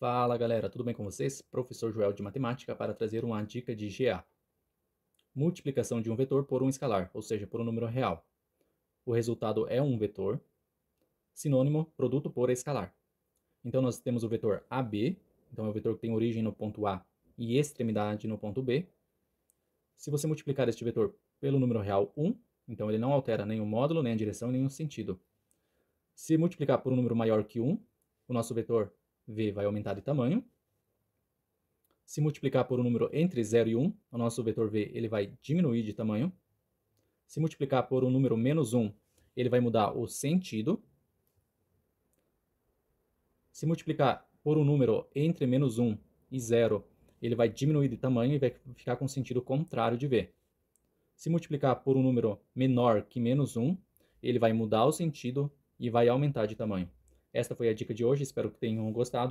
Fala galera, tudo bem com vocês? Professor Joel de Matemática para trazer uma dica de GA. Multiplicação de um vetor por um escalar, ou seja, por um número real. O resultado é um vetor, sinônimo produto por escalar. Então nós temos o vetor AB, então é o vetor que tem origem no ponto A e extremidade no ponto B. Se você multiplicar este vetor pelo número real 1, então ele não altera nenhum módulo, nem a direção, nem o sentido. Se multiplicar por um número maior que 1, o nosso vetor v vai aumentar de tamanho. Se multiplicar por um número entre 0 e 1, o nosso vetor v ele vai diminuir de tamanho. Se multiplicar por um número menos 1, ele vai mudar o sentido. Se multiplicar por um número entre menos 1 e 0, ele vai diminuir de tamanho e vai ficar com sentido contrário de v. Se multiplicar por um número menor que menos 1, ele vai mudar o sentido e vai aumentar de tamanho. Esta foi a dica de hoje, espero que tenham gostado.